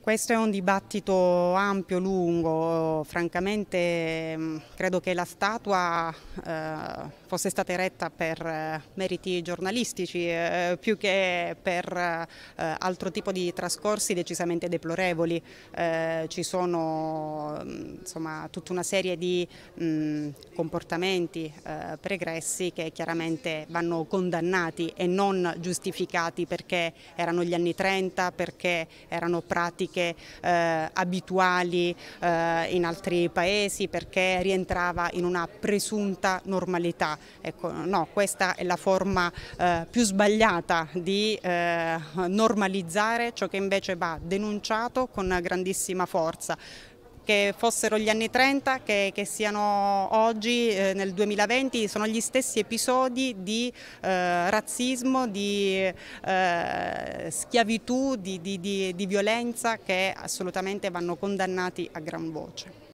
Questo è un dibattito ampio, lungo, francamente mm, credo che la statua eh, fosse stata eretta per eh, meriti giornalistici eh, più che per altro tipo di trascorsi decisamente deplorevoli. ci sono mm, insomma, tutta una serie di mh, comportamenti eh, pregressi che chiaramente vanno condannati e non giustificati perché erano gli anni 30, perché erano pratiche eh, abituali eh, in altri paesi, perché rientrava in una presunta normalità. Ecco, no, questa è la forma eh, più sbagliata di eh, normalizzare ciò che invece va denunciato con grandissima forza che fossero gli anni 30 che, che siano oggi eh, nel 2020 sono gli stessi episodi di eh, razzismo, di eh, schiavitù, di, di, di, di violenza che assolutamente vanno condannati a gran voce.